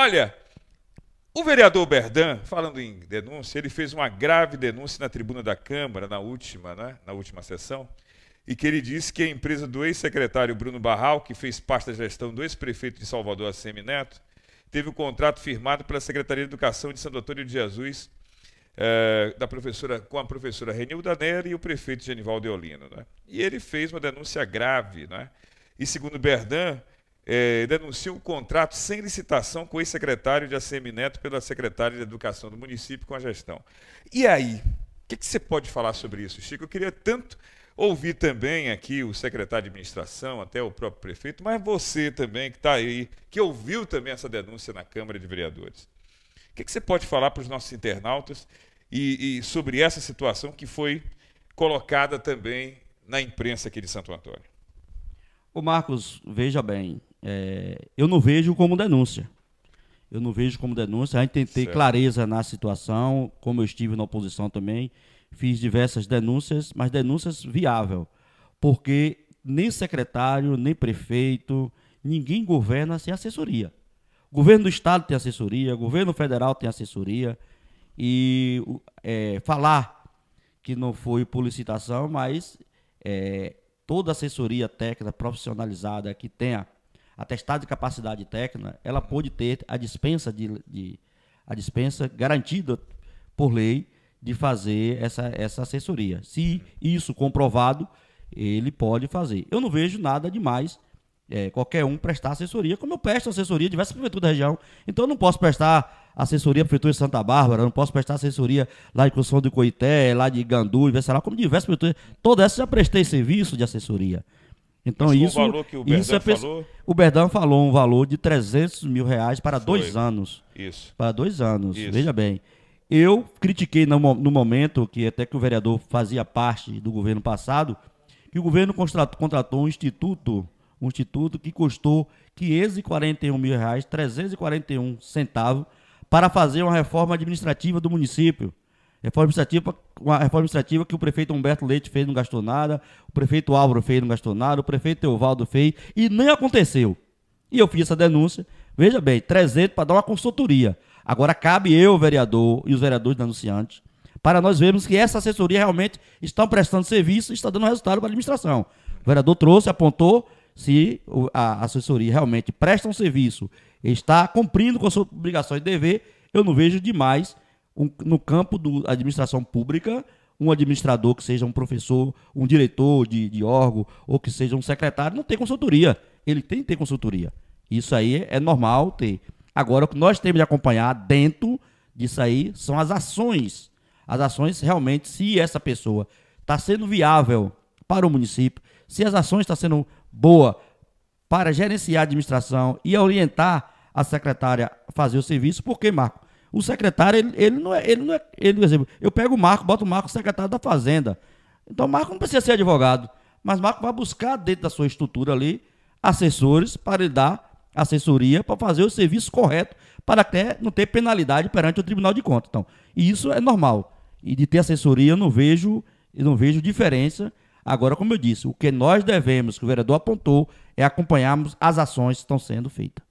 Olha, o vereador Berdan, falando em denúncia, ele fez uma grave denúncia na tribuna da Câmara, na última, né, na última sessão, e que ele disse que a empresa do ex-secretário Bruno Barral, que fez parte da gestão do ex-prefeito de Salvador, Assemi Neto, teve um contrato firmado pela Secretaria de Educação de Santo Antônio de Jesus eh, da professora, com a professora Renilda Nera e o prefeito Genival Deolino. Né? E ele fez uma denúncia grave. Né? E segundo Berdan, é, denuncia um contrato sem licitação com o ex-secretário de ACM Neto pela secretária de Educação do município com a gestão. E aí? O que, que você pode falar sobre isso, Chico? Eu queria tanto ouvir também aqui o secretário de administração, até o próprio prefeito, mas você também que está aí, que ouviu também essa denúncia na Câmara de Vereadores. O que, que você pode falar para os nossos internautas e, e sobre essa situação que foi colocada também na imprensa aqui de Santo Antônio? Ô Marcos, veja bem, é, eu não vejo como denúncia. Eu não vejo como denúncia. A gente tem que ter certo. clareza na situação, como eu estive na oposição também, fiz diversas denúncias, mas denúncias viável, porque nem secretário, nem prefeito, ninguém governa sem assessoria. O governo do estado tem assessoria, o governo federal tem assessoria e é, falar que não foi por licitação, mas é, toda assessoria técnica profissionalizada que tenha atestado de capacidade técnica, ela pode ter a dispensa, de, de, a dispensa garantida por lei de fazer essa, essa assessoria. Se isso comprovado, ele pode fazer. Eu não vejo nada demais é, qualquer um prestar assessoria, como eu presto assessoria de diversas prefeituras da região. Então eu não posso prestar assessoria à Prefeitura de Santa Bárbara, não posso prestar assessoria lá de Construção do Coité, lá de Gandu, sei lá, como diversas prefeituras. Todas essas já prestei serviço de assessoria. Então Mas isso, o isso é falou... o Berdão falou um valor de 300 mil reais para Foi. dois anos. Isso. Para dois anos. Isso. Veja bem, eu critiquei no, no, momento que até que o vereador fazia parte do governo passado, que o governo contratou, contratou um instituto, um instituto que custou 541 mil reais, 341 centavos para fazer uma reforma administrativa do município. Reforma administrativa, uma reforma administrativa que o prefeito Humberto Leite fez, não gastou nada, o prefeito Álvaro fez, não gastou nada, o prefeito Teovaldo fez, e nem aconteceu. E eu fiz essa denúncia, veja bem, 300 para dar uma consultoria. Agora cabe eu, vereador, e os vereadores denunciantes, para nós vermos que essa assessoria realmente está prestando serviço e está dando resultado para a administração. O vereador trouxe, apontou se a assessoria realmente presta um serviço, está cumprindo com suas obrigações de dever, eu não vejo demais um, no campo da administração pública, um administrador que seja um professor, um diretor de, de órgão, ou que seja um secretário, não tem consultoria. Ele tem que ter consultoria. Isso aí é normal ter. Agora, o que nós temos de acompanhar dentro disso aí são as ações. As ações realmente, se essa pessoa está sendo viável para o município, se as ações estão tá sendo boa para gerenciar a administração e orientar a secretária a fazer o serviço, por Marco? O secretário, ele, ele não é. Ele não é ele, por exemplo, eu pego o Marco, boto o Marco secretário da Fazenda. Então o Marco não precisa ser advogado. Mas o Marco vai buscar dentro da sua estrutura ali assessores para lhe dar assessoria para fazer o serviço correto para até não ter penalidade perante o Tribunal de Contas. Então, e isso é normal. E de ter assessoria eu não vejo, eu não vejo diferença. Agora, como eu disse, o que nós devemos, que o vereador apontou, é acompanharmos as ações que estão sendo feitas.